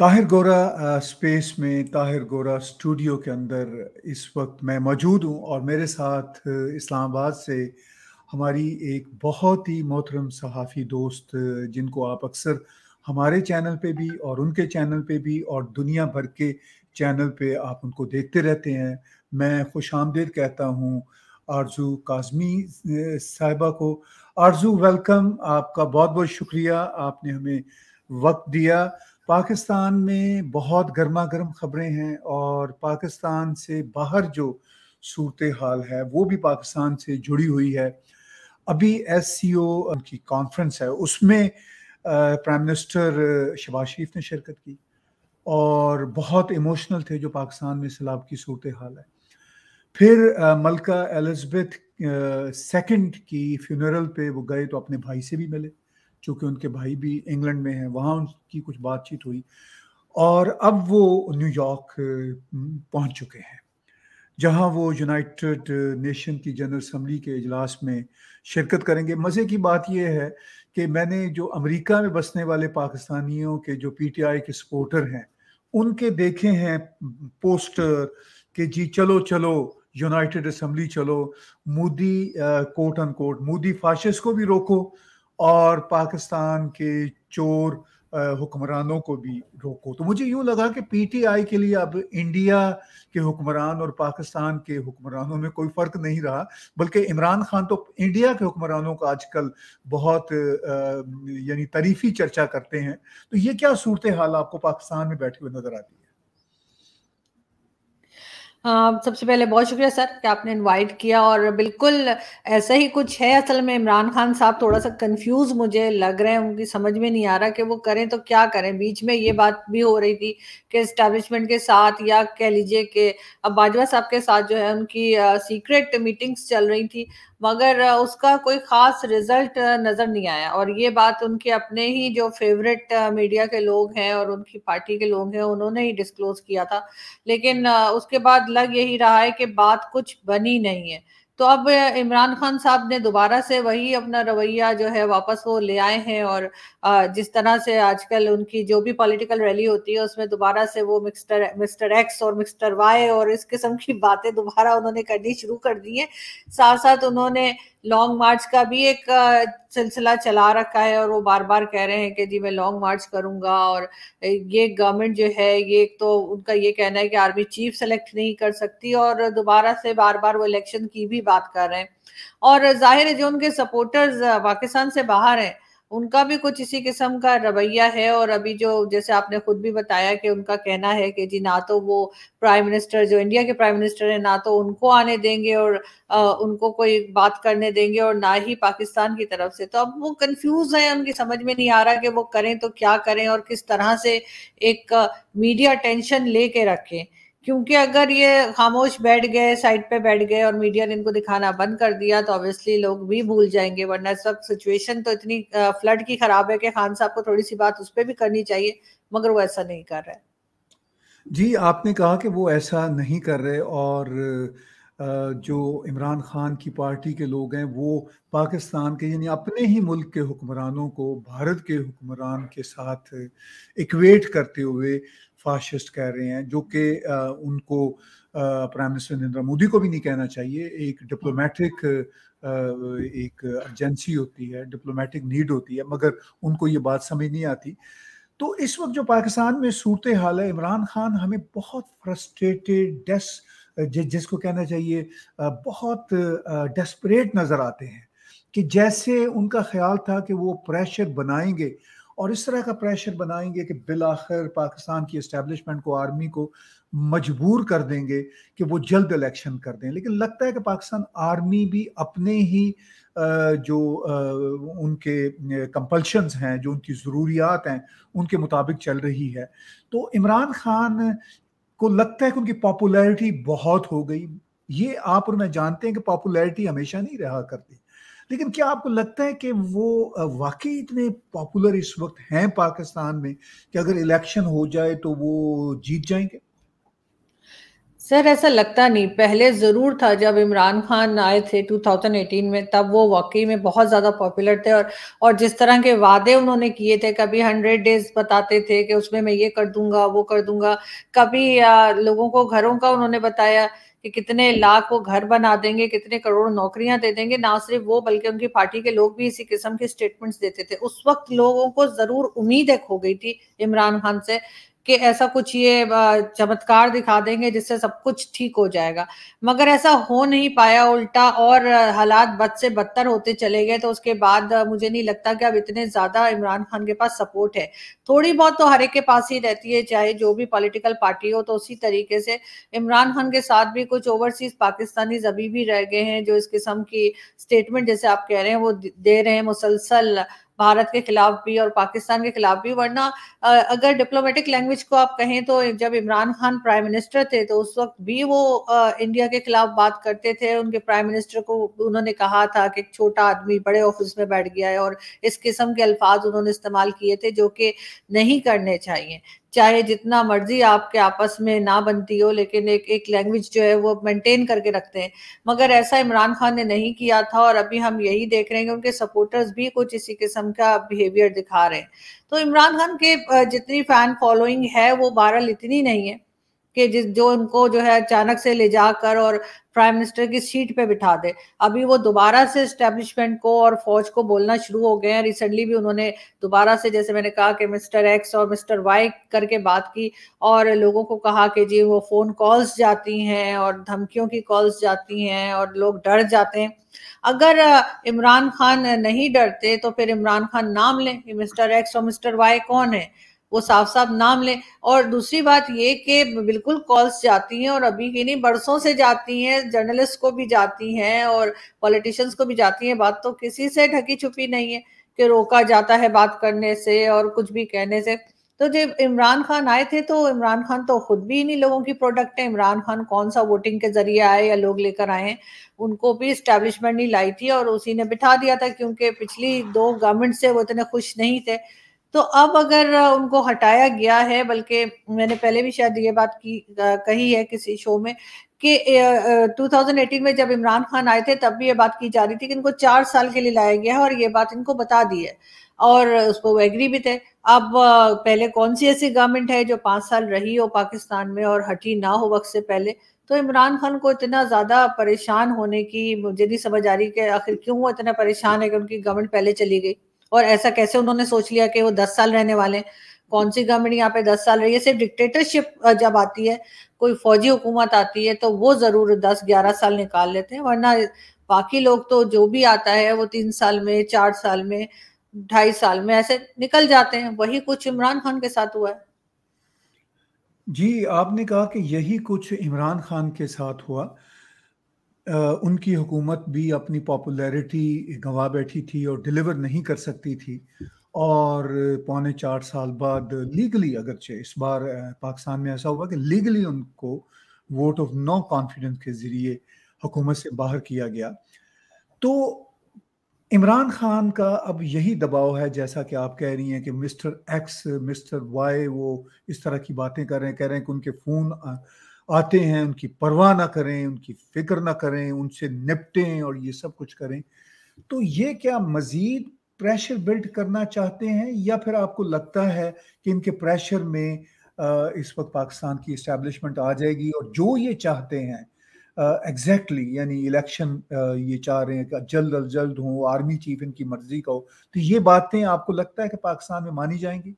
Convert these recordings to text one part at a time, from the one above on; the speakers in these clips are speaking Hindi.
ताहिर गोरा स्पेस में ताहिर गोरा स्टूडियो के अंदर इस वक्त मैं मौजूद हूं और मेरे साथ इस्लामाबाद से हमारी एक बहुत ही मोहतरम सहाफ़ी दोस्त जिनको आप अक्सर हमारे चैनल पे भी और उनके चैनल पे भी और दुनिया भर के चैनल पे आप उनको देखते रहते हैं मैं खुश आमदेद कहता हूँ आरजू काजमी साहिबा को आरजू वेलकम आपका बहुत बहुत शुक्रिया आपने हमें वक्त दिया पाकिस्तान में बहुत गर्मा गर्म खबरें हैं और पाकिस्तान से बाहर जो सूरत हाल है वो भी पाकिस्तान से जुड़ी हुई है अभी एस सी ओ की कॉन्फ्रेंस है उसमें प्राइम मिनिस्टर शबाज शरीफ ने शिरकत की और बहुत इमोशनल थे जो पाकिस्तान में सैलाब की सूरत हाल है फिर मलका एलिजबेथ सेकंड की फ्यूनरल पे वो गए तो अपने भाई से भी मिले चूँकि उनके भाई भी इंग्लैंड में हैं वहाँ उनकी कुछ बातचीत हुई और अब वो न्यूयॉर्क पहुँच चुके हैं जहां वो यूनाइटेड नेशन की जनरल असम्बली के इजलास में शिरकत करेंगे मज़े की बात यह है कि मैंने जो अमेरिका में बसने वाले पाकिस्तानियों के जो पीटीआई के सपोर्टर हैं उनके देखे हैं पोस्टर कि जी चलो चलो यूनाइटेड असम्बली चलो Modi quote unquote Modi fascist को भी रोको और पाकिस्तान के चोर हुक्मरानों को भी रोको तो मुझे यूं लगा कि पीटीआई के लिए अब इंडिया के हुक्मरान और पाकिस्तान के हुक्मरानों में कोई फ़र्क नहीं रहा बल्कि इमरान खान तो इंडिया के हुक्मरानों का आजकल बहुत यानी तरीफ़ी चर्चा करते हैं तो ये क्या सूरत हाल आपको पाकिस्तान में बैठे हुए नज़र आती है सबसे पहले बहुत शुक्रिया सर कि आपने इनवाइट किया और बिल्कुल ऐसा ही कुछ है असल में इमरान खान साहब थोड़ा सा कंफ्यूज मुझे लग रहे हैं उनकी समझ में नहीं आ रहा कि वो करें तो क्या करें बीच में ये बात भी हो रही थी कि इस्टेब्लिशमेंट के साथ या कह लीजिए कि अब बाजवा साहब के साथ जो है उनकी सीक्रेट मीटिंग्स चल रही थी मगर उसका कोई खास रिजल्ट नजर नहीं आया और ये बात उनके अपने ही जो फेवरेट मीडिया के लोग हैं और उनकी पार्टी के लोग हैं उन्होंने ही डिस्क्लोज किया था लेकिन उसके बाद लग यही रहा है कि बात कुछ बनी नहीं है तो अब इमरान खान साहब ने दोबारा से वही अपना रवैया जो है वापस वो ले आए हैं और जिस तरह से आजकल उनकी जो भी पॉलिटिकल रैली होती है उसमें दोबारा से वो मिस्टर मिस्टर एक्स और मिस्टर वाई और इस किस्म की बातें दोबारा उन्होंने करनी शुरू कर दी है साथ साथ उन्होंने लॉन्ग मार्च का भी एक सिलसिला चला रखा है और वो बार बार कह रहे हैं कि जी मैं लॉन्ग मार्च करूंगा और ये गवर्नमेंट जो है ये तो उनका ये कहना है कि आर्मी चीफ सेलेक्ट नहीं कर सकती और दोबारा से बार बार वो इलेक्शन की भी बात कर रहे हैं और जाहिर है जो उनके सपोर्टर्स पाकिस्तान से बाहर हैं उनका भी कुछ इसी किस्म का रवैया है और अभी जो जैसे आपने खुद भी बताया कि उनका कहना है कि जी ना तो वो प्राइम मिनिस्टर जो इंडिया के प्राइम मिनिस्टर हैं ना तो उनको आने देंगे और आ, उनको कोई बात करने देंगे और ना ही पाकिस्तान की तरफ से तो अब वो कंफ्यूज है उनकी समझ में नहीं आ रहा कि वो करें तो क्या करें और किस तरह से एक मीडिया टेंशन लेके रखें क्योंकि अगर ये खामोश बैठ गए साइड पे बैठ गए और मीडिया ने इनको दिखाना बंद कर दिया तो ऑब्वियसली लोग भी भूल जाएंगे वरना इस वक्त सिचुएशन तो इतनी फ्लड की खराब है कि खान साहब को थोड़ी सी बात उस पर भी करनी चाहिए मगर वो ऐसा नहीं कर रहे जी आपने कहा कि वो ऐसा नहीं कर रहे और जो इमरान खान की पार्टी के लोग हैं वो पाकिस्तान के यानी अपने ही मुल्क के हुक्मरानों को भारत के हुक्मरान के साथ इक्वेट करते हुए फाशिस्ट कह रहे हैं जो कि उनको प्राइम मिनिस्टर नरेंद्र मोदी को भी नहीं कहना चाहिए एक डिप्लोमेटिक एक एजेंसी होती है डिप्लोमेटिक नीड होती है मगर उनको ये बात समझ नहीं आती तो इस वक्त जो पाकिस्तान में सूरत हाल है इमरान खान हमें बहुत फ्रस्ट्रेटेड डेस जि, जिसको कहना चाहिए बहुत डेस्परेट नज़र आते हैं कि जैसे उनका ख्याल था कि वो प्रेशर बनाएंगे और इस तरह का प्रेशर बनाएंगे कि बिल आखिर पाकिस्तान की इस्टेब्लिशमेंट को आर्मी को मजबूर कर देंगे कि वो जल्द इलेक्शन कर दें लेकिन लगता है कि पाकिस्तान आर्मी भी अपने ही जो उनके कंपल्शंस हैं जो उनकी ज़रूरियात हैं उनके मुताबिक चल रही है तो इमरान खान को लगता है कि उनकी पॉपुलैरिटी बहुत हो गई ये आप और मैं जानते हैं कि पॉपुलैरिटी हमेशा नहीं रहा करती लेकिन क्या आपको लगता है कि वो वाकई इतने पॉपुलर इस वक्त हैं पाकिस्तान में कि अगर इलेक्शन हो जाए तो वो जीत जाएंगे सर ऐसा लगता नहीं पहले ज़रूर था जब इमरान खान आए थे 2018 में तब वो वाकई में बहुत ज़्यादा पॉपुलर थे और और जिस तरह के वादे उन्होंने किए थे कभी हंड्रेड डेज बताते थे कि उसमें मैं ये कर दूंगा वो कर दूंगा कभी लोगों को घरों का उन्होंने बताया कि कितने लाख वो घर बना देंगे कितने करोड़ नौकरियां दे देंगे ना सिर्फ वो बल्कि उनकी पार्टी के लोग भी इसी किस्म के स्टेटमेंट्स देते थे उस वक्त लोगों को जरूर उम्मीद एक खो गई थी इमरान खान से कि ऐसा कुछ ये चमत्कार दिखा देंगे जिससे सब कुछ ठीक हो जाएगा मगर ऐसा हो नहीं पाया उल्टा और हालात बद से बदतर होते चले गए तो उसके बाद मुझे नहीं लगता कि अब इतने ज्यादा इमरान खान के पास सपोर्ट है थोड़ी बहुत तो हर एक के पास ही रहती है चाहे जो भी पॉलिटिकल पार्टी हो तो उसी तरीके से इमरान खान के साथ भी कुछ ओवरसीज पाकिस्तानी अभी भी रह गए हैं जो इस किस्म की स्टेटमेंट जैसे आप कह रहे हैं वो दे रहे हैं मुसलसल भारत के खिलाफ भी और पाकिस्तान के खिलाफ भी वरना अगर डिप्लोमेटिक लैंग्वेज को आप कहें तो जब इमरान खान प्राइम मिनिस्टर थे तो उस वक्त भी वो इंडिया के खिलाफ बात करते थे उनके प्राइम मिनिस्टर को उन्होंने कहा था कि छोटा आदमी बड़े ऑफिस में बैठ गया है और इस किस्म के अल्फाज उन्होंने इस्तेमाल किए थे जो कि नहीं करने चाहिए चाहे जितना मर्जी आपके आपस में ना बनती हो लेकिन एक एक लैंग्वेज जो है वो मेंटेन करके रखते हैं मगर ऐसा इमरान खान ने नहीं किया था और अभी हम यही देख रहे हैं कि उनके सपोर्टर्स भी कुछ इसी किस्म का बिहेवियर दिखा रहे हैं तो इमरान खान के जितनी फैन फॉलोइंग है वो बहरहाल इतनी नहीं है कि जिस जो उनको जो है अचानक से ले जाकर और प्राइम मिनिस्टर की सीट पे बिठा दे अभी वो दोबारा से स्टैब्लिशमेंट को और फौज को बोलना शुरू हो गए हैं रिसेंटली भी उन्होंने दोबारा से जैसे मैंने कहा कि मिस्टर एक्स और मिस्टर वाई करके बात की और लोगों को कहा कि जी वो फोन कॉल्स जाती हैं और धमकियों की कॉल्स जाती हैं और लोग डर जाते हैं अगर इमरान खान नहीं डरते तो फिर इमरान खान नाम लें कि मिस्टर एक्स और मिस्टर वाई कौन है वो साफ साफ नाम लें और दूसरी बात ये कि बिल्कुल कॉल्स जाती हैं और अभी की नहीं बरसों से जाती हैं जर्नलिस्ट को भी जाती हैं और पॉलिटिशियंस को भी जाती हैं बात तो किसी से ढकी छुपी नहीं है कि रोका जाता है बात करने से और कुछ भी कहने से तो जब इमरान खान आए थे तो इमरान खान तो खुद भी इन्हीं लोगों की प्रोडक्ट है इमरान खान कौन सा वोटिंग के जरिए आए या लोग लेकर आए हैं उनको भी इस्टेब्लिशमेंट नहीं लाई थी और उसी ने बिठा दिया था क्योंकि पिछली दो गवर्नमेंट से वो इतने खुश नहीं थे तो अब अगर उनको हटाया गया है बल्कि मैंने पहले भी शायद ये बात की कही है किसी शो में कि 2018 में जब इमरान खान आए थे तब भी ये बात की जा रही थी कि इनको चार साल के लिए लाया गया है और ये बात इनको बता दी है और उसको वो एग्री भी थे अब पहले कौन सी ऐसी गवर्नमेंट है जो पांच साल रही हो पाकिस्तान में और हटी ना हो वक्त से पहले तो इमरान खान को इतना ज़्यादा परेशान होने की मुझे नहीं समझ आ रही कि आखिर क्यों वो इतना परेशान है कि उनकी गवर्नमेंट पहले चली गई और ऐसा कैसे उन्होंने सोच लिया कि वो दस साल रहने वाले कौन सी गवर्नमेंट यहाँ पे दस साल रही है सिर्फ डिक्टेटरशिप जब आती है कोई फौजी हुकूमत आती है तो वो जरूर दस ग्यारह साल निकाल लेते हैं वरना बाकी लोग तो जो भी आता है वो तीन साल में चार साल में ढाई साल में ऐसे निकल जाते हैं वही कुछ इमरान खान के साथ हुआ है जी आपने कहा कि यही कुछ इमरान खान के साथ हुआ उनकी हुकूमत भी अपनी पॉपुलैरिटी गंवा बैठी थी और डिलीवर नहीं कर सकती थी और पौने चार साल बाद लीगली अगरचे इस बार पाकिस्तान में ऐसा हुआ कि लीगली उनको वोट ऑफ नो कॉन्फिडेंस के ज़रिए हुकूमत से बाहर किया गया तो इमरान खान का अब यही दबाव है जैसा कि आप कह रही हैं कि मिस्टर एक्स मिस्टर वाई वो इस तरह की बातें कर रहे हैं कह रहे हैं कि उनके फ़ोन आते हैं उनकी परवाह ना करें उनकी फिक्र ना करें उनसे निपटें और ये सब कुछ करें तो ये क्या मज़ीद प्रेशर बिल्ड करना चाहते हैं या फिर आपको लगता है कि इनके प्रेशर में इस वक्त पाकिस्तान की इस्टेब्लिशमेंट आ जाएगी और जो ये चाहते हैं एग्जैक्टली यानी इलेक्शन ये चाह रहे हैं कि जल्द अज जल्द हों आर्मी चीफ इनकी मर्जी का हो तो ये बातें आपको लगता है कि पाकिस्तान में मानी जाएंगी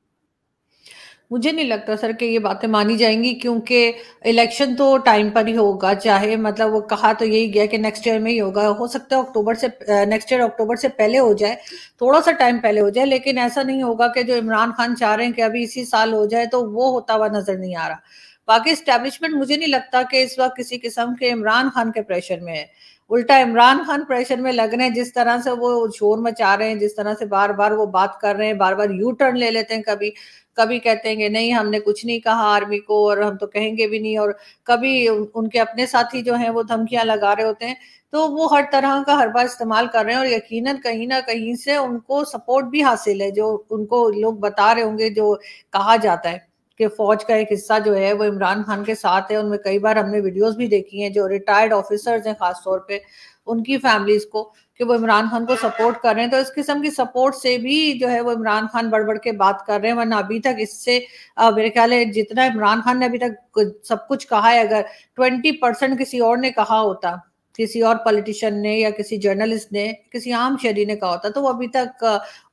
मुझे नहीं लगता सर कि ये बातें मानी जाएंगी क्योंकि इलेक्शन तो टाइम पर ही होगा चाहे मतलब वो कहा तो यही गया कि नेक्स्ट ईयर में ही होगा हो सकता है अक्टूबर से नेक्स्ट ईयर अक्टूबर से पहले हो जाए थोड़ा सा टाइम पहले हो जाए लेकिन ऐसा नहीं होगा कि जो इमरान खान चाह रहे हैं कि अभी इसी साल हो जाए तो वो होता हुआ नजर नहीं आ रहा बाकी स्टैब्लिशमेंट मुझे नहीं लगता कि इस वक्त किसी किस्म के इमरान खान के प्रेशर में है उल्टा इमरान खान प्रेशर में लग रहे हैं जिस तरह से वो शोर मचा रहे हैं जिस तरह से बार बार वो बात कर रहे हैं बार बार यू टर्न ले लेते हैं कभी कभी कहते हैं नहीं हमने कुछ नहीं कहा आर्मी को और हम तो कहेंगे भी नहीं और कभी उनके अपने साथी जो हैं वो धमकियां लगा रहे होते हैं तो वो हर तरह का हर बार इस्तेमाल कर रहे हैं और यकीनन कहीं ना कहीं से उनको सपोर्ट भी हासिल है जो उनको लोग बता रहे होंगे जो कहा जाता है कि फौज का एक हिस्सा जो है वो इमरान खान के साथ है उनमें कई बार हमने वीडियोस भी देखी हैं जो रिटायर्ड ऑफिसर्स हैं खासतौर पे उनकी फैमिलीज को कि वो इमरान खान को सपोर्ट कर रहे हैं तो इस किस्म की सपोर्ट से भी जो है वो इमरान खान बढ़ बढ़ के बात कर रहे हैं वरना अभी तक इससे मेरे ख्याल है जितना इमरान खान ने अभी तक सब कुछ कहा है अगर ट्वेंटी परसेंट किसी और ने कहा होता किसी और पॉलिटिशियन ने या किसी जर्नलिस्ट ने किसी आम शहरी ने कहा होता तो वो अभी तक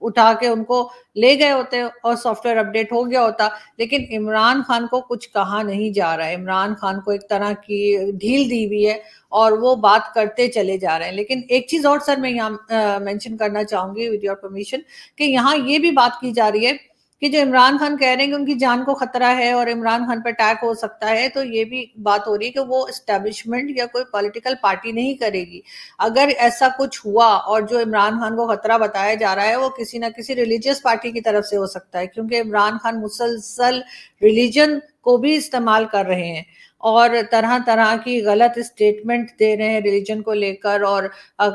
उठा के उनको ले गए होते और सॉफ्टवेयर अपडेट हो गया होता लेकिन इमरान खान को कुछ कहा नहीं जा रहा है इमरान खान को एक तरह की ढील दी हुई है और वो बात करते चले जा रहे हैं लेकिन एक चीज और सर मैं यहाँ मेंशन करना चाहूंगी विद योर परमिशन कि यहाँ ये भी बात की जा रही है कि जो इमरान खान कह रहे हैं कि उनकी जान को खतरा है और इमरान खान पर अटैक हो सकता है तो ये भी बात हो रही है कि वो इस्टेब्लिशमेंट या कोई पॉलिटिकल पार्टी नहीं करेगी अगर ऐसा कुछ हुआ और जो इमरान खान को खतरा बताया जा रहा है वो किसी ना किसी रिलीजियस पार्टी की तरफ से हो सकता है क्योंकि इमरान खान मुसलसल रिलीजन को भी इस्तेमाल कर रहे हैं और तरह तरह की गलत स्टेटमेंट दे रहे हैं रिलीजन को लेकर और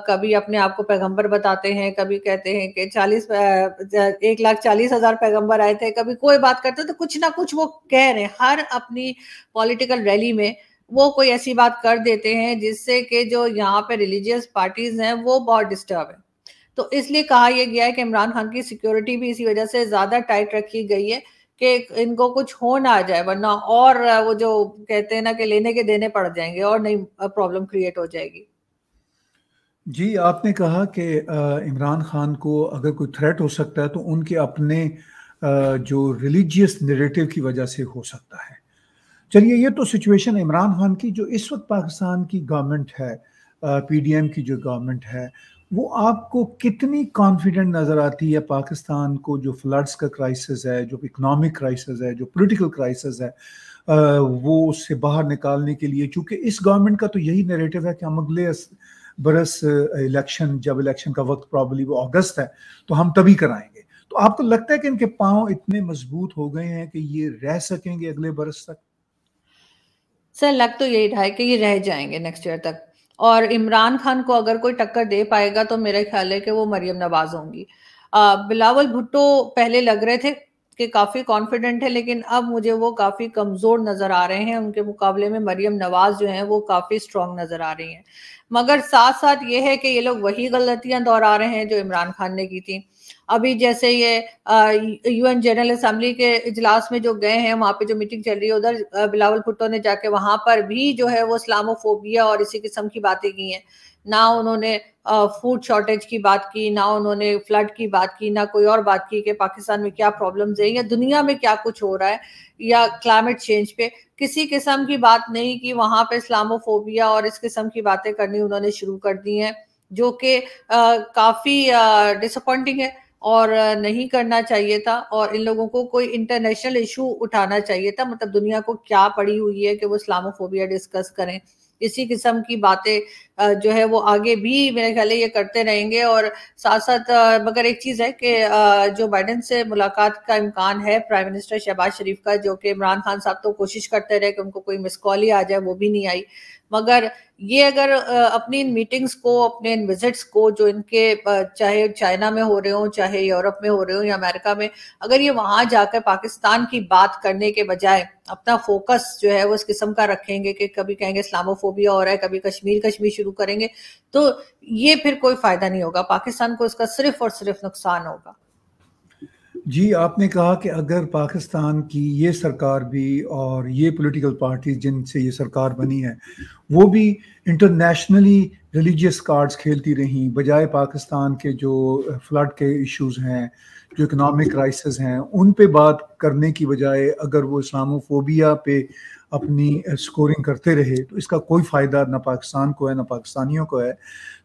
कभी अपने आप को पैगंबर बताते हैं कभी कहते हैं कि चालीस एक लाख चालीस हजार पैगंबर आए थे कभी कोई बात करते तो कुछ ना कुछ वो कह रहे हैं हर अपनी पॉलिटिकल रैली में वो कोई ऐसी बात कर देते हैं जिससे कि जो यहाँ पे रिलीजियस पार्टीज हैं वो बहुत डिस्टर्ब है तो इसलिए कहा यह गया है कि इमरान खान की सिक्योरिटी भी इसी वजह से ज़्यादा टाइट रखी गई है कि इनको कुछ हो ना आ जाए वरना और वो जो कहते हैं ना कि लेने के देने पड़ जाएंगे और नई प्रॉब्लम क्रिएट हो जाएगी जी आपने कहा कि इमरान खान को अगर कोई थ्रेट हो सकता है तो उनके अपने जो रिलीजियस नेरेटिव की वजह से हो सकता है चलिए ये तो सिचुएशन इमरान खान की जो इस वक्त पाकिस्तान की गवर्नमेंट है पीडीएम की जो गवर्नमेंट है वो आपको कितनी कॉन्फिडेंट नज़र आती है पाकिस्तान को जो फ्लड्स का क्राइसिस है जो इकोनॉमिक क्राइसिस है जो पॉलिटिकल क्राइसिस है वो उससे बाहर निकालने के लिए चूंकि इस गवर्नमेंट का तो यही नेरेटिव है कि हम अगले बरस इलेक्शन जब इलेक्शन का वक्त प्रॉब्ली वो अगस्त है तो हम तभी कराएंगे तो आपको लगता है कि इनके पाँव इतने मजबूत हो गए हैं कि ये रह सकेंगे अगले बरस तक सर लग तो यही रहा है कि ये रह जाएंगे नेक्स्ट ईयर तक और इमरान खान को अगर कोई टक्कर दे पाएगा तो मेरा ख्याल है कि वो मरियम नवाज होंगी बिलावल भुट्टो पहले लग रहे थे कि काफ़ी कॉन्फिडेंट है लेकिन अब मुझे वो काफ़ी कमज़ोर नज़र आ रहे हैं उनके मुकाबले में मरियम नवाज़ जो हैं वो काफ़ी स्ट्रॉन्ग नज़र आ रही हैं मगर साथ साथ ये है कि ये लोग वही गलतियां दोहरा रहे हैं जो इमरान खान ने की थी अभी जैसे ये यूएन जनरल असम्बली के इजलास में जो गए हैं वहाँ पे जो मीटिंग चल रही है उधर बिलावल भुट्टो ने जाके वहाँ पर भी जो है वो इस्लामोफोबिया और इसी किस्म की बातें की हैं ना उन्होंने फूड शॉर्टेज की बात की ना उन्होंने फ्लड की बात की ना कोई और बात की कि पाकिस्तान में क्या प्रॉब्लम्स है या दुनिया में क्या कुछ हो रहा है या क्लाइमेट चेंज पे किसी किस्म की बात नहीं की वहाँ पे इस्लामोफोबिया और इस किस्म की बातें करनी उन्होंने शुरू कर दी हैं जो कि काफ़ी डिसअपॉइंटिंग है और नहीं करना चाहिए था और इन लोगों को कोई इंटरनेशनल इशू उठाना चाहिए था मतलब दुनिया को क्या पड़ी हुई है कि वो इस्लामोफोबिया डिस्कस करें इसी किस्म की बातें जो है वो आगे भी मेरे ख्याल ये करते रहेंगे और साथ साथ मगर एक चीज़ है कि जो बाइडन से मुलाकात का इम्कान है प्राइम मिनिस्टर शहबाज शरीफ का जो कि इमरान खान साहब तो कोशिश करते रहे कि उनको कोई मिस कॉल ही आ जाए वो भी नहीं आई मगर ये अगर अपनी इन मीटिंग्स को अपने इन विजिट्स को जो इनके चाहे चाइना में हो रहे हो चाहे यूरोप में हो रहे हो या अमेरिका में अगर ये वहां जाकर पाकिस्तान की बात करने के बजाय अपना फोकस जो है वो इस किस्म का रखेंगे कि कभी कहेंगे इस्लामोफोबिया हो रहा है कभी कश्मीर कश्मीर शुरू करेंगे तो ये फिर कोई फायदा नहीं होगा पाकिस्तान को इसका सिर्फ और सिर्फ नुकसान होगा जी आपने कहा कि अगर पाकिस्तान की ये सरकार भी और ये पॉलिटिकल पार्टी जिनसे ये सरकार बनी है वो भी इंटरनेशनली रिलीजियस कार्ड्स खेलती रहीं बजाय पाकिस्तान के जो फ्लड के इश्यूज हैं जो इकोनॉमिक क्राइसिस हैं उन पे बात करने की बजाय अगर वो इस्लामोफोबिया पे अपनी स्कोरिंग करते रहे तो इसका कोई फ़ायदा ना पाकिस्तान को है ना पाकिस्तानियों को है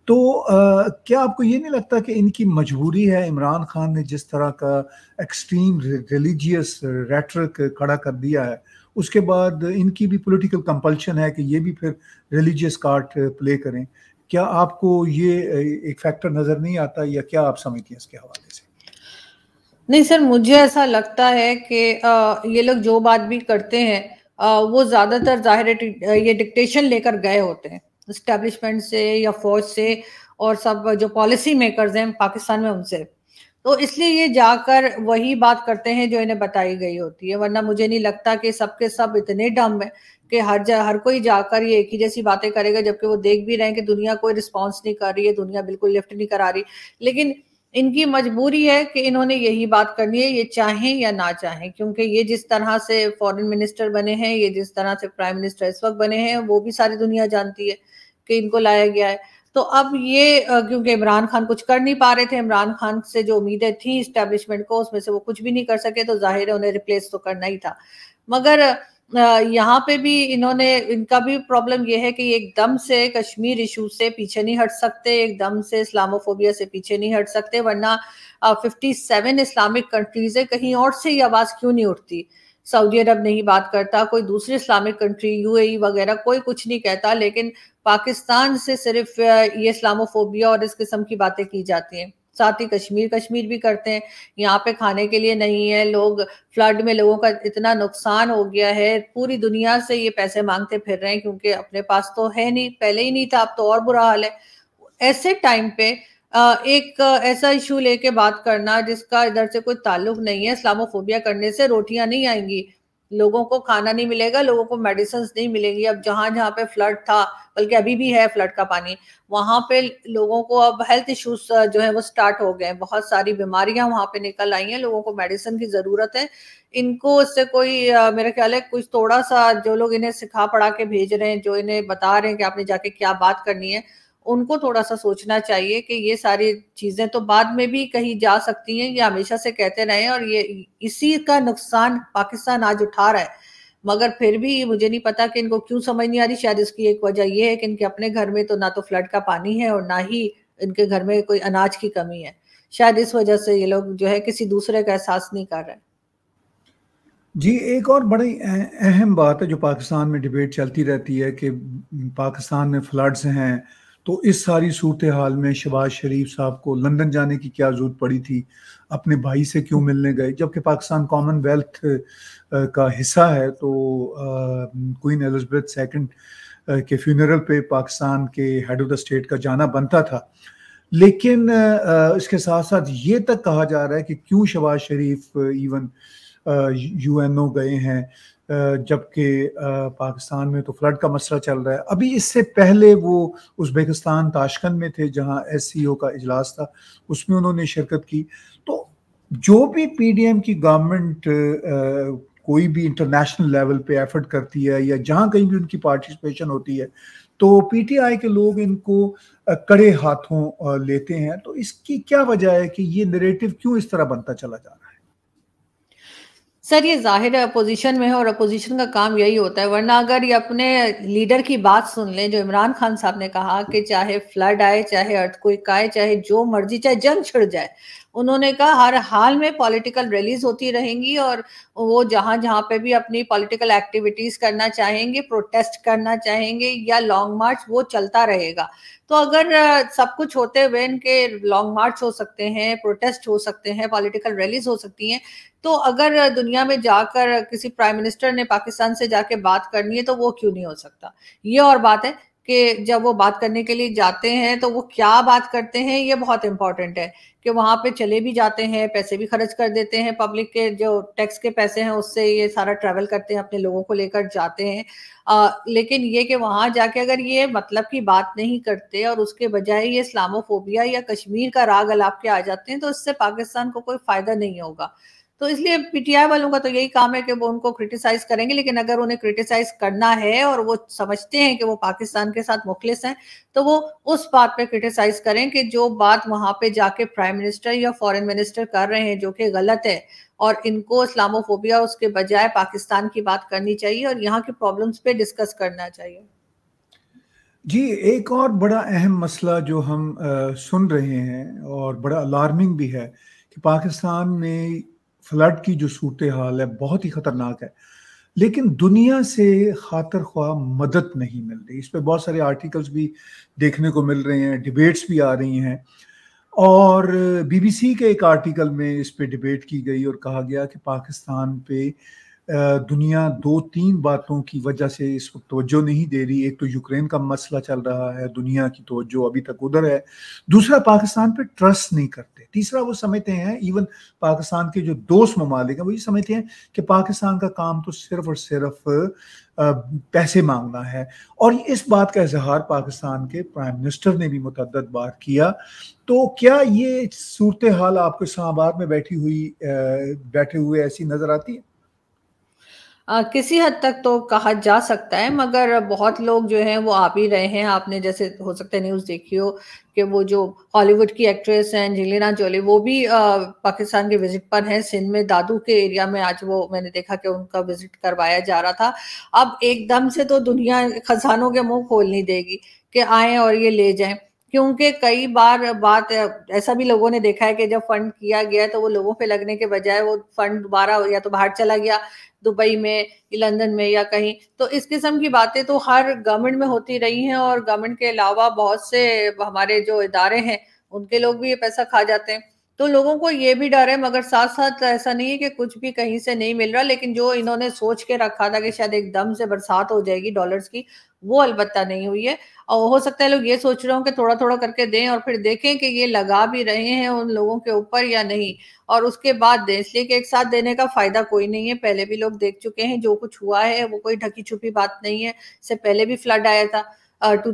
तो आ, क्या आपको ये नहीं लगता कि इनकी मजबूरी है इमरान खान ने जिस तरह का एक्सट्रीम रिलीजियस रेटरिक खड़ा कर दिया है उसके बाद इनकी भी पॉलिटिकल कंपल्शन है कि ये भी फिर रिलीजियस कार्ड प्ले करें क्या आपको ये एक फैक्टर नज़र नहीं आता या क्या आप समझती हैं इसके हवाले से नहीं सर मुझे ऐसा लगता है कि ये लोग जो बात भी करते हैं वो ज़्यादातर ज़ाहिर ये डिक्टेशन लेकर गए होते हैं इस्टेब्लिशमेंट से या फौज से और सब जो पॉलिसी मेकर्स हैं पाकिस्तान में उनसे तो इसलिए ये जाकर वही बात करते हैं जो इन्हें बताई गई होती है वरना मुझे नहीं लगता कि सबके सब इतने डम है कि हर जा हर कोई जाकर ये एक ही जैसी बातें करेगा जबकि वो देख भी रहे हैं कि दुनिया कोई रिस्पॉन्स नहीं कर रही है दुनिया बिल्कुल लिफ्ट नहीं करा रही लेकिन इनकी मजबूरी है कि इन्होंने यही बात करनी है ये चाहें या ना चाहें क्योंकि ये जिस तरह से फॉरेन मिनिस्टर बने हैं ये जिस तरह से प्राइम मिनिस्टर इस वक्त बने हैं वो भी सारी दुनिया जानती है कि इनको लाया गया है तो अब ये क्योंकि इमरान खान कुछ कर नहीं पा रहे थे इमरान खान से जो उम्मीदें थी इस्टेब्लिशमेंट को उसमें से वो कुछ भी नहीं कर सके तो जाहिर है उन्हें रिप्लेस तो करना ही था मगर यहाँ पे भी इन्होंने इनका भी प्रॉब्लम यह है कि एकदम से कश्मीर इशू से पीछे नहीं हट सकते एकदम से इस्लामोफोबिया से पीछे नहीं हट सकते वरना फिफ्टी सेवन इस्लामिक कंट्रीज है कहीं और से ही आवाज़ क्यों नहीं उठती सऊदी अरब नहीं बात करता कोई दूसरी इस्लामिक कंट्री यूएई e वगैरह कोई कुछ नहीं कहता लेकिन पाकिस्तान से सिर्फ ये इस्लामोफोबिया और इस किस्म की बातें की जाती हैं साथ ही कश्मीर कश्मीर भी करते हैं यहाँ पे खाने के लिए नहीं है लोग फ्लड में लोगों का इतना नुकसान हो गया है पूरी दुनिया से ये पैसे मांगते फिर रहे हैं क्योंकि अपने पास तो है नहीं पहले ही नहीं था अब तो और बुरा हाल है ऐसे टाइम पे एक ऐसा इशू लेके बात करना जिसका इधर से कोई ताल्लुक नहीं है इस्लामोफोबिया करने से रोटियां नहीं आएंगी लोगों को खाना नहीं मिलेगा लोगों को मेडिसिन नहीं मिलेंगी अब जहां जहां पे फ्लड था बल्कि अभी भी है फ्लड का पानी वहां पे लोगों को अब हेल्थ इश्यूज जो है वो स्टार्ट हो गए बहुत सारी बीमारियां वहां पे निकल आई हैं लोगों को मेडिसिन की जरूरत है इनको इससे कोई मेरा ख्याल है कुछ थोड़ा सा जो लोग इन्हें सिखा पढ़ा के भेज रहे हैं जो इन्हें बता रहे हैं कि आपने जाके क्या बात करनी है उनको थोड़ा सा सोचना चाहिए कि ये सारी चीजें तो बाद में भी कहीं जा सकती हैं ये हमेशा से कहते रहे और ये इसी का नुकसान पाकिस्तान आज उठा रहा है मगर फिर भी मुझे नहीं पता कि इनको क्यों समझ नहीं आ रही शायद इसकी एक वजह यह है कि इनके अपने घर में तो ना तो फ्लड का पानी है और ना ही इनके घर में कोई अनाज की कमी है शायद इस वजह से ये लोग जो है किसी दूसरे का एहसास नहीं कर रहे जी एक और बड़ी अहम बात है जो पाकिस्तान में डिबेट चलती रहती है कि पाकिस्तान में फ्लड्स हैं तो इस सारी सूरत हाल में शबाज शरीफ साहब को लंदन जाने की क्या जरूरत पड़ी थी अपने भाई से क्यों मिलने गए जबकि पाकिस्तान कॉमनवेल्थ का हिस्सा है तो क्वीन एलिजबेथ सेकंड के फ्यूनरल पे पाकिस्तान के हेड ऑफ द स्टेट का जाना बनता था लेकिन इसके साथ साथ ये तक कहा जा रहा है कि क्यों Shahbaz Sharif even U N O गए हैं जबकि पाकिस्तान में तो फ्लड का मसला चल रहा है अभी इससे पहले वो उज़्बेकिस्तान ताशकन में थे जहां एस का इजलास था उसमें उन्होंने शिरकत की तो जो भी पीडीएम की गवर्नमेंट कोई भी इंटरनेशनल लेवल पे एफर्ट करती है या जहां कहीं भी उनकी पार्टिसिपेशन होती है तो पीटीआई के लोग इनको कड़े हाथों लेते हैं तो इसकी क्या वजह है कि ये नरेटिव क्यों इस तरह बनता चला जा है सर ये जाहिर है अपोजिशन में है और अपोजिशन का काम यही होता है वरना अगर ये अपने लीडर की बात सुन लें जो इमरान खान साहब ने कहा कि चाहे फ्लड आए चाहे अर्थक्विक आए चाहे जो मर्जी चाहे जंग छिड़ जाए उन्होंने कहा हर हाल में पॉलिटिकल रैलीज होती रहेंगी और वो जहां जहां पे भी अपनी पॉलिटिकल एक्टिविटीज करना चाहेंगे प्रोटेस्ट करना चाहेंगे या लॉन्ग मार्च वो चलता रहेगा तो अगर सब कुछ होते हुए इनके लॉन्ग मार्च हो सकते हैं प्रोटेस्ट हो सकते हैं पॉलिटिकल रैलीज हो सकती हैं तो अगर दुनिया में जाकर किसी प्राइम मिनिस्टर ने पाकिस्तान से जाके बात करनी है तो वो क्यों नहीं हो सकता ये और बात है कि जब वो बात करने के लिए जाते हैं तो वो क्या बात करते हैं ये बहुत इंपॉर्टेंट है कि वहां पे चले भी जाते हैं पैसे भी खर्च कर देते हैं पब्लिक के जो टैक्स के पैसे हैं उससे ये सारा ट्रेवल करते हैं अपने लोगों को लेकर जाते हैं आ, लेकिन ये कि वहां जाके अगर ये मतलब की बात नहीं करते और उसके बजाय ये इस्लामोफोबिया या कश्मीर का राग अलाप के आ जाते हैं तो इससे पाकिस्तान को कोई फायदा नहीं होगा तो इसलिए पीटीआई वालों का तो यही काम है कि वो उनको क्रिटिसाइज करेंगे लेकिन अगर उन्हें क्रिटिसाइज करना है और वो समझते हैं कि वो पाकिस्तान के साथ मुखलिस हैं तो वो उस बात पे क्रिटिसाइज करें कि जो बात वहां पे जाके प्राइम मिनिस्टर या फॉरेन मिनिस्टर कर रहे हैं जो कि गलत है और इनको इस्लामोफोबिया उसके बजाय पाकिस्तान की बात करनी चाहिए और यहाँ की प्रॉब्लम्स पे डिस्कस करना चाहिए जी एक और बड़ा अहम मसला जो हम आ, सुन रहे हैं और बड़ा अलार्मिंग भी है कि पाकिस्तान में फ्लड की जो सूरत हाल है बहुत ही ख़तरनाक है लेकिन दुनिया से खातर ख्वाह मदद नहीं मिल रही इस पर बहुत सारे आर्टिकल्स भी देखने को मिल रहे हैं डिबेट्स भी आ रही हैं और बीबीसी के एक आर्टिकल में इस पर डिबेट की गई और कहा गया कि पाकिस्तान पे दुनिया दो तीन बातों की वजह से इस वक्त तोज्जो नहीं दे रही एक तो यूक्रेन का मसला चल रहा है दुनिया की तोज्जो अभी तक उधर है दूसरा पाकिस्तान पे ट्रस्ट नहीं करते तीसरा वो समझते हैं इवन पाकिस्तान के जो दोस्त ममालिक हैं वो ये समझते हैं कि पाकिस्तान का काम तो सिर्फ और सिर्फ पैसे मांगना है और इस बात का इजहार पाकिस्तान के प्राइम मिनिस्टर ने भी मुतद बार किया तो क्या ये सूरत हाल आपको इस्लामाबाद में बैठी हुई बैठे हुए ऐसी नज़र आती है किसी हद तक तो कहा जा सकता है मगर बहुत लोग जो हैं वो आ भी रहे हैं आपने जैसे हो सकता है न्यूज़ देखी हो कि वो जो हॉलीवुड की एक्ट्रेस हैं एंजेलिना जोली वो भी आ, पाकिस्तान के विजिट पर हैं सिंध में दादू के एरिया में आज वो मैंने देखा कि उनका विजिट करवाया जा रहा था अब एकदम से तो दुनिया खजानों के मुंह खोल नहीं देगी कि आए और ये ले जाएं क्योंकि कई बार बात ऐसा भी लोगों ने देखा है कि जब फंड किया गया तो वो लोगों पे लगने के बजाय वो फंड दोबारा या तो बाहर चला गया दुबई में लंदन में या कहीं तो इस किस्म की बातें तो हर गवर्नमेंट में होती रही हैं और गवर्नमेंट के अलावा बहुत से हमारे जो इदारे हैं उनके लोग भी ये पैसा खा जाते हैं तो लोगों को ये भी डर है मगर साथ साथ ऐसा नहीं है कि कुछ भी कहीं से नहीं मिल रहा लेकिन जो इन्होंने सोच के रखा था कि शायद एकदम से बरसात हो जाएगी डॉलर्स की वो अलबत्ता नहीं हुई है और हो सकता है लोग ये सोच रहे हो कि थोड़ा थोड़ा करके दें और फिर देखें कि ये लगा भी रहे हैं उन लोगों के ऊपर या नहीं और उसके बाद दें इसलिए कि एक साथ देने का फायदा कोई नहीं है पहले भी लोग देख चुके हैं जो कुछ हुआ है वो कोई ढकी छुपी बात नहीं है इससे पहले भी फ्लड आया था टू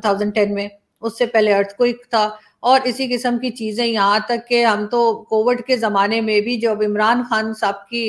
में उससे पहले अर्थ था और इसी किस्म की चीज़ें यहाँ तक के हम तो कोविड के ज़माने में भी जो अब इमरान खान साहब की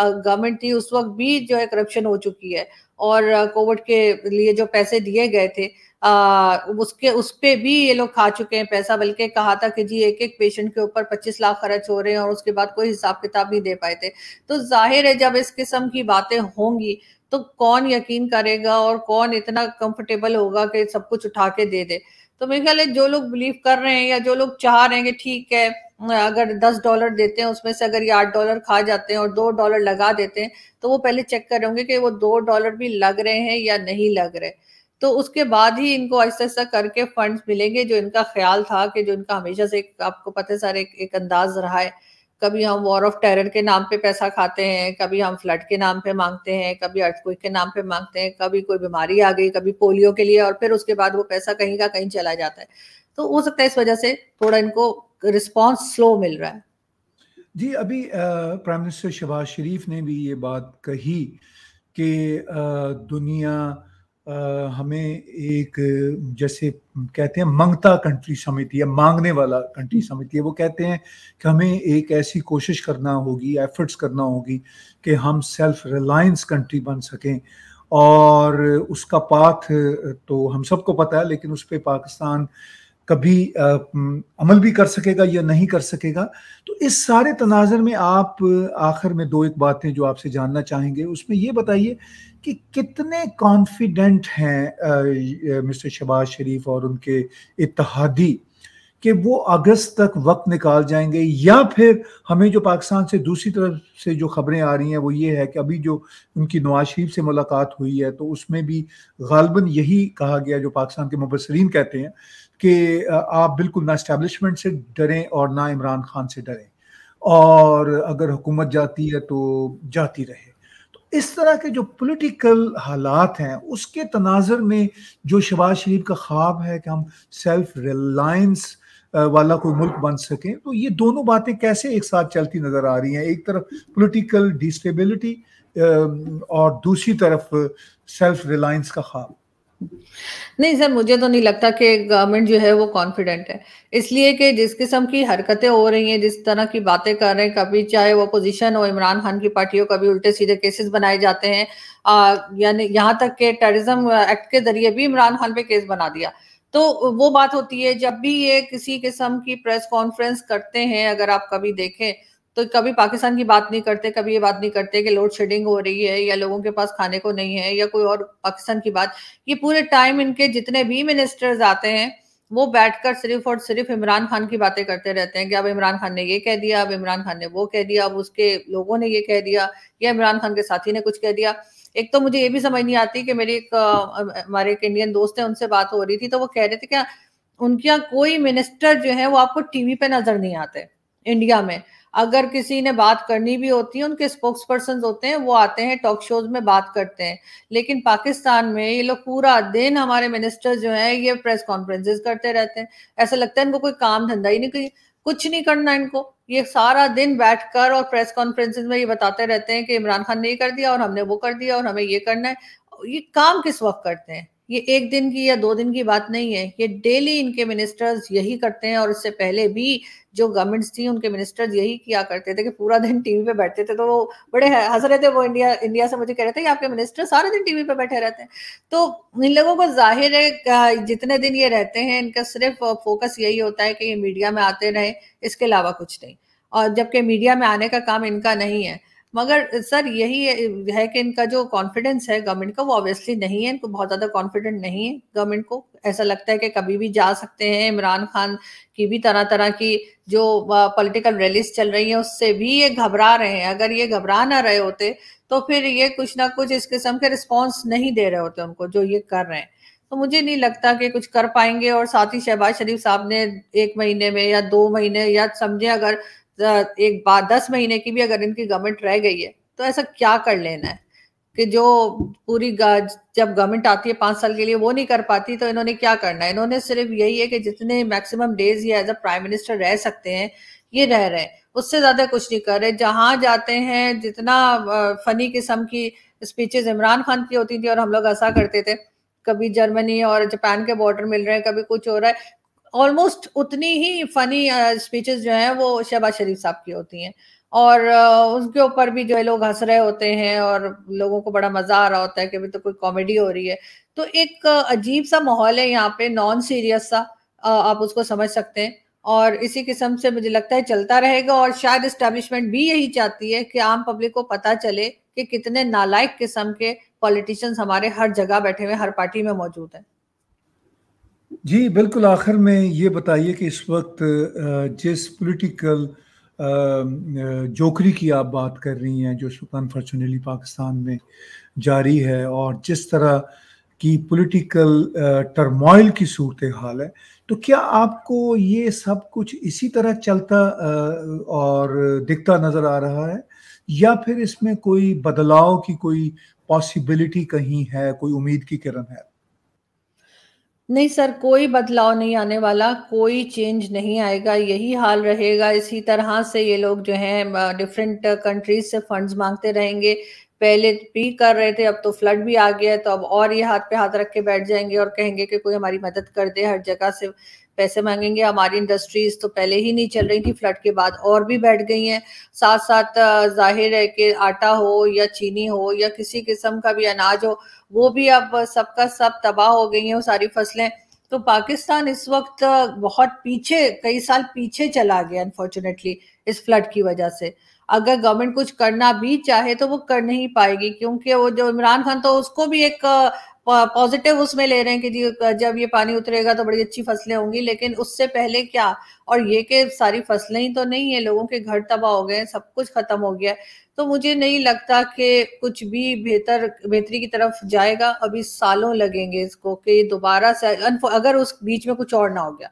गवर्नमेंट थी उस वक्त भी जो है करप्शन हो चुकी है और कोविड के लिए जो पैसे दिए गए थे आ, उसके उस पर भी ये लोग खा चुके हैं पैसा बल्कि कहा था कि जी एक एक पेशेंट के ऊपर 25 लाख खर्च हो रहे हैं और उसके बाद कोई हिसाब किताब नहीं दे पाए थे तो जाहिर है जब इस किस्म की बातें होंगी तो कौन यकीन करेगा और कौन इतना कंफर्टेबल होगा कि सब कुछ उठा के दे दे तो मेरे ख्याल जो लोग बिलीव कर रहे हैं या जो लोग चाह रहे हैं कि ठीक है अगर दस डॉलर देते हैं उसमें से अगर ये आठ डॉलर खा जाते हैं और दो डॉलर लगा देते हैं तो वो पहले चेक कर होंगे कि वो दो डॉलर भी लग रहे हैं या नहीं लग रहे तो उसके बाद ही इनको ऐसा ऐसा करके फंड्स मिलेंगे जो इनका ख्याल था कि जो इनका हमेशा से आपको पता है सर एक, एक अंदाज रहा है कभी हम वॉर ऑफ टेरर के नाम पे पैसा खाते हैं कभी हम फ्लड के नाम पे मांगते हैं कभी अर्थक्विक के नाम पे मांगते हैं कभी कोई बीमारी आ गई कभी पोलियो के लिए और फिर उसके बाद वो पैसा कहीं का कहीं चला जाता है तो हो सकता है इस वजह से थोड़ा इनको रिस्पॉन्स स्लो मिल रहा है जी अभी प्राइम मिनिस्टर शहबाज शरीफ ने भी ये बात कही कि दुनिया हमें एक जैसे कहते हैं मंगता कंट्री समझती है मांगने वाला कंट्री समझती है वो कहते हैं कि हमें एक ऐसी कोशिश करना होगी एफर्ट्स करना होगी कि हम सेल्फ रिलायंस कंट्री बन सकें और उसका पाथ तो हम सबको पता है लेकिन उस पर पाकिस्तान कभी अमल भी कर सकेगा या नहीं कर सकेगा तो इस सारे तनाजर में आप आखिर में दो एक बातें जो आपसे जानना चाहेंगे उसमें ये बताइए कि कितने कॉन्फिडेंट हैं मिस्टर शबाज शरीफ और उनके इतिहादी कि वो अगस्त तक वक्त निकाल जाएंगे या फिर हमें जो पाकिस्तान से दूसरी तरफ से जो खबरें आ रही हैं वो ये है कि अभी जो उनकी नवाज शरीफ से मुलाकात हुई है तो उसमें भी गालबन यही कहा गया जो पाकिस्तान के मुबसरीन कहते हैं कि आप बिल्कुल ना इस्टेबलिशमेंट से डरें और ना इमरान खान से डरें और अगर हुकूमत जाती है तो जाती रहे तो इस तरह के जो पॉलिटिकल हालात हैं उसके तनाजर में जो शबाज शरीफ का ख्वाब है कि हम सेल्फ रिलायंस वाला कोई मुल्क बन सकें तो ये दोनों बातें कैसे एक साथ चलती नज़र आ रही हैं एक तरफ पॉलिटिकल डिस्टेबिलिटी और दूसरी तरफ सेल्फ रिलायंस का ख्वाब नहीं सर मुझे तो नहीं लगता कि गवर्नमेंट जो है वो कॉन्फिडेंट है इसलिए कि जिस किस्म की हरकतें हो रही हैं जिस तरह की बातें कर रहे हैं कभी चाहे वो अपोजिशन हो इमरान खान की पार्टी हो कभी उल्टे सीधे केसेस बनाए जाते हैं यानी यहाँ तक के टेररिज्म एक्ट के जरिए भी इमरान खान पे केस बना दिया तो वो बात होती है जब भी ये किसी किस्म की प्रेस कॉन्फ्रेंस करते हैं अगर आप कभी देखें तो कभी पाकिस्तान की बात नहीं करते कभी ये बात नहीं करते कि लोड शेडिंग हो रही है या लोगों के पास खाने को नहीं है या कोई और पाकिस्तान की बात ये पूरे टाइम इनके जितने भी मिनिस्टर्स आते हैं वो बैठकर सिर्फ और सिर्फ इमरान खान की बातें करते रहते हैं कि अब इमरान खान ने ये कह दिया अब इमरान खान ने वो कह दिया अब उसके लोगों ने ये कह दिया या इमरान खान के साथी ने कुछ कह दिया एक तो मुझे ये भी समझ नहीं आती कि मेरी एक हमारे एक इंडियन दोस्त है उनसे बात हो रही थी तो वो कह रहे थे कि उनके यहाँ कोई मिनिस्टर जो है वो आपको टीवी पे नजर नहीं आते इंडिया में अगर किसी ने बात करनी भी होती है उनके स्पोक्स पर्सन होते हैं वो आते हैं टॉक शोज में बात करते हैं लेकिन पाकिस्तान में ये लोग पूरा दिन हमारे मिनिस्टर जो हैं ये प्रेस कॉन्फ्रेंसेज करते रहते हैं ऐसा लगता है इनको कोई काम धंधा ही नहीं कुछ नहीं करना इनको ये सारा दिन बैठकर और प्रेस कॉन्फ्रेंसेज में ये बताते रहते हैं कि इमरान खान ने ये कर दिया और हमने वो कर दिया और हमें ये करना है ये काम किस वक्त करते हैं ये एक दिन की या दो दिन की बात नहीं है ये डेली इनके मिनिस्टर्स यही करते हैं और इससे पहले भी जो गवर्नमेंट्स थी उनके मिनिस्टर्स यही किया करते थे कि पूरा दिन टीवी पे बैठते थे तो वो बड़े हंस रहे थे वो इंडिया इंडिया से मुझे कह रहे थे कि आपके मिनिस्टर सारे दिन टीवी पे बैठे रहते हैं तो इन लोगों को जाहिर है जितने दिन ये रहते हैं इनका सिर्फ फोकस यही होता है कि ये मीडिया में आते रहे इसके अलावा कुछ नहीं और जबकि मीडिया में आने का काम इनका नहीं है मगर सर यही है कि इनका जो कॉन्फिडेंस है गवर्नमेंट का वो ऑब्वियसली नहीं है इनको बहुत ज़्यादा कॉन्फिडेंट नहीं है गवर्नमेंट को ऐसा लगता है कि कभी भी जा सकते हैं इमरान खान की भी तरह तरह की जो पॉलिटिकल रैलीज चल रही है उससे भी ये घबरा रहे हैं अगर ये घबरा ना रहे होते तो फिर ये कुछ ना कुछ इस किस्म के रिस्पॉन्स नहीं दे रहे होते उनको जो ये कर रहे हैं तो मुझे नहीं लगता कि कुछ कर पाएंगे और साथ ही शहबाज शरीफ साहब ने एक महीने में या दो महीने या समझे अगर एक बार दस महीने की भी अगर इनकी गवर्नमेंट रह गई है तो ऐसा क्या कर लेना है कि जो पूरी जब गवर्नमेंट आती है पांच साल के लिए वो नहीं कर पाती तो इन्होंने क्या करना है इन्होंने सिर्फ यही है कि जितने मैक्सिमम डेज ये एज अ प्राइम मिनिस्टर रह सकते हैं ये रह रहे हैं उससे ज्यादा कुछ नहीं कर रहे जहां जाते हैं जितना फनी किस्म की स्पीचेस इमरान खान की होती थी और हम लोग ऐसा करते थे कभी जर्मनी और जापान के बॉर्डर मिल रहे हैं कभी कुछ हो रहा है ऑलमोस्ट उतनी ही फनी स्पीचेस uh, जो हैं वो शहबाज शरीफ साहब की होती हैं और uh, उसके ऊपर भी जो है लोग हंस रहे होते हैं और लोगों को बड़ा मजा आ रहा होता है कि अभी तो कोई कॉमेडी हो रही है तो एक uh, अजीब सा माहौल है यहाँ पे नॉन सीरियस सा आप उसको समझ सकते हैं और इसी किस्म से मुझे लगता है चलता रहेगा और शायद इस्टेब्लिशमेंट भी यही चाहती है कि आम पब्लिक को पता चले कि कितने नालायक किस्म के पॉलिटिशियंस हमारे हर जगह बैठे हुए हर पार्टी में मौजूद हैं जी बिल्कुल आखिर में ये बताइए कि इस वक्त जिस पॉलिटिकल जोकरी की आप बात कर रही हैं जो अनफॉर्चुनेटली पाकिस्तान में जारी है और जिस तरह की पॉलिटिकल टर्मोइल की सूरत हाल है तो क्या आपको ये सब कुछ इसी तरह चलता और दिखता नज़र आ रहा है या फिर इसमें कोई बदलाव की कोई पॉसिबिलिटी कहीं है कोई उम्मीद की किरण है नहीं सर कोई बदलाव नहीं आने वाला कोई चेंज नहीं आएगा यही हाल रहेगा इसी तरह से ये लोग जो हैं डिफरेंट कंट्रीज से फंड्स मांगते रहेंगे पहले भी कर रहे थे अब तो फ्लड भी आ गया है तो अब और ये हाथ पे हाथ रख के बैठ जाएंगे और कहेंगे कि कोई हमारी मदद कर दे हर जगह से पैसे मांगेंगे हमारी इंडस्ट्रीज तो पहले ही नहीं चल रही थी फ्लड के बाद और भी बैठ गई हैं साथ साथ जाहिर है कि आटा हो या चीनी हो या किसी किस्म का भी अनाज हो वो भी अब सबका सब तबाह हो गई है वो सारी फसलें तो पाकिस्तान इस वक्त बहुत पीछे कई साल पीछे चला गया अनफॉर्चुनेटली इस फ्लड की वजह से अगर गवर्नमेंट कुछ करना भी चाहे तो वो कर नहीं पाएगी क्योंकि वो जो इमरान खान तो उसको भी एक पॉजिटिव उसमें ले रहे हैं कि जी जब ये पानी उतरेगा तो बड़ी अच्छी फसलें होंगी लेकिन उससे पहले क्या और ये कि सारी फसलें ही तो नहीं है लोगों के घर तबाह हो गए सब कुछ खत्म हो गया तो मुझे नहीं लगता कि कुछ भी बेहतर बेहतरी की तरफ जाएगा अभी सालों लगेंगे इसको कि दोबारा से अगर उस बीच में कुछ और ना हो गया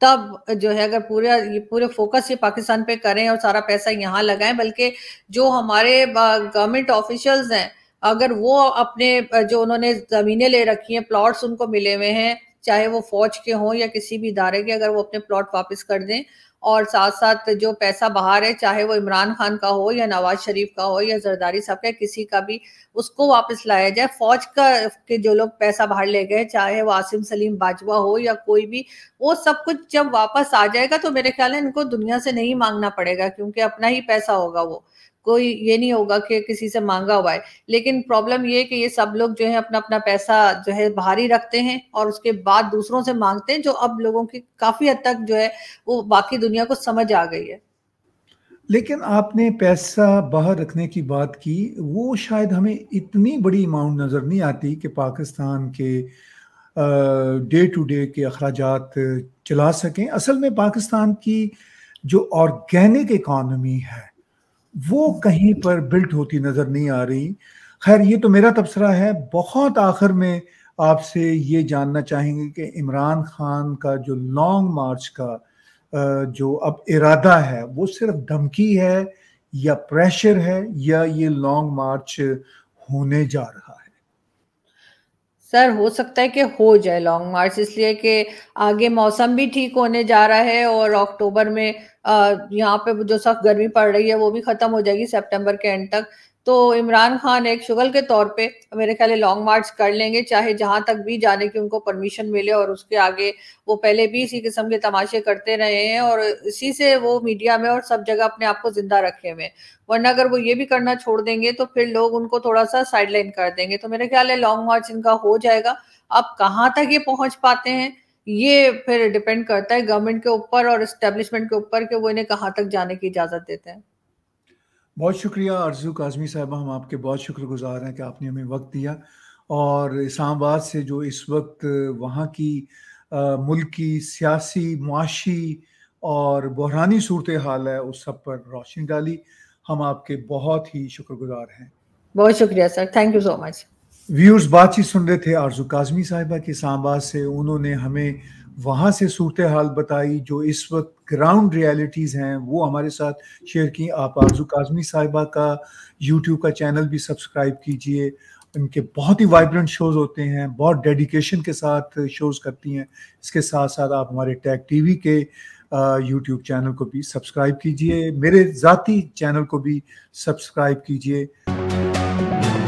तब जो है अगर पूरा ये पूरे फोकस ये पाकिस्तान पे करें और सारा पैसा यहाँ लगाएं बल्कि जो हमारे गवर्नमेंट ऑफिशियल्स हैं अगर वो अपने जो उन्होंने ज़मीनें ले रखी हैं प्लॉट्स उनको मिले हुए हैं चाहे वो फौज के हों या किसी भी इदारे के अगर वो अपने प्लॉट वापस कर दें और साथ साथ जो पैसा बाहर है चाहे वो इमरान खान का हो या नवाज शरीफ का हो या जरदारी साहब का किसी का भी उसको वापस लाया जाए फौज का के जो लोग पैसा बाहर ले गए चाहे वो आसिम सलीम बाजवा हो या कोई भी वो सब कुछ जब वापस आ जाएगा तो मेरे ख्याल है इनको दुनिया से नहीं मांगना पड़ेगा क्योंकि अपना ही पैसा होगा वो कोई ये नहीं होगा कि किसी से मांगा हुआ है लेकिन प्रॉब्लम ये कि ये सब लोग जो है अपना अपना पैसा जो है बाहर ही रखते हैं और उसके बाद दूसरों से मांगते हैं जो अब लोगों की काफी हद तक जो है वो बाकी दुनिया को समझ आ गई है लेकिन आपने पैसा बाहर रखने की बात की वो शायद हमें इतनी बड़ी अमाउंट नज़र नहीं आती कि पाकिस्तान के डे टू डे के अखराज चला सकें असल में पाकिस्तान की जो ऑर्गेनिक इकॉनमी है वो कहीं पर बिल्ट होती नज़र नहीं आ रही खैर ये तो मेरा तबसरा है बहुत आखिर में आपसे ये जानना चाहेंगे कि इमरान खान का जो लॉन्ग मार्च का जो अब इरादा है वो सिर्फ धमकी है या प्रेशर है या ये लॉन्ग मार्च होने जा रहा सर हो सकता है कि हो जाए लॉन्ग मार्च इसलिए कि आगे मौसम भी ठीक होने जा रहा है और अक्टूबर में यहाँ पे जो सख्त गर्मी पड़ रही है वो भी खत्म हो जाएगी सितंबर के एंड तक तो इमरान खान एक शुगल के तौर पे मेरे ख्याल लॉन्ग मार्च कर लेंगे चाहे जहां तक भी जाने की उनको परमिशन मिले और उसके आगे वो पहले भी इसी किस्म के तमाशे करते रहे हैं और इसी से वो मीडिया में और सब जगह अपने आप को जिंदा रखे हुए वरना अगर वो ये भी करना छोड़ देंगे तो फिर लोग उनको थोड़ा सा साइडलाइन कर देंगे तो मेरे ख्याल है लॉन्ग मार्च इनका हो जाएगा अब कहाँ तक ये पहुंच पाते हैं ये फिर डिपेंड करता है गवर्नमेंट के ऊपर और इस्टेब्लिशमेंट के ऊपर कि वो इन्हें कहाँ तक जाने की इजाजत देते हैं बहुत शुक्रिया आरजू काजमी साहबा हम आपके बहुत शुक्रगुजार हैं कि आपने हमें वक्त दिया और इस्लामाबाद से जो इस वक्त वहाँ की आ, मुल्क की सियासी मुआशी और बहरानी सूरत हाल है उस सब पर रोशनी डाली हम आपके बहुत ही शुक्रगुजार हैं बहुत शुक्रिया sir thank you so much viewers बातचीत सुन रहे थे आरजू काजमी साहिबा के इस्लामाबाद से उन्होंने हमें वहाँ से सूरत हाल बताई जो इस वक्त ग्राउंड रियलिटीज़ हैं वो हमारे साथ शेयर की आप आरजू काजमी साहिबा का यूट्यूब का चैनल भी सब्सक्राइब कीजिए उनके बहुत ही वाइब्रेंट शोज होते हैं बहुत डेडिकेशन के साथ शोज करती हैं इसके साथ साथ आप हमारे टैग टीवी के यूट्यूब चैनल को भी सब्सक्राइब कीजिए मेरे ज़ाती चैनल को भी सब्सक्राइब कीजिए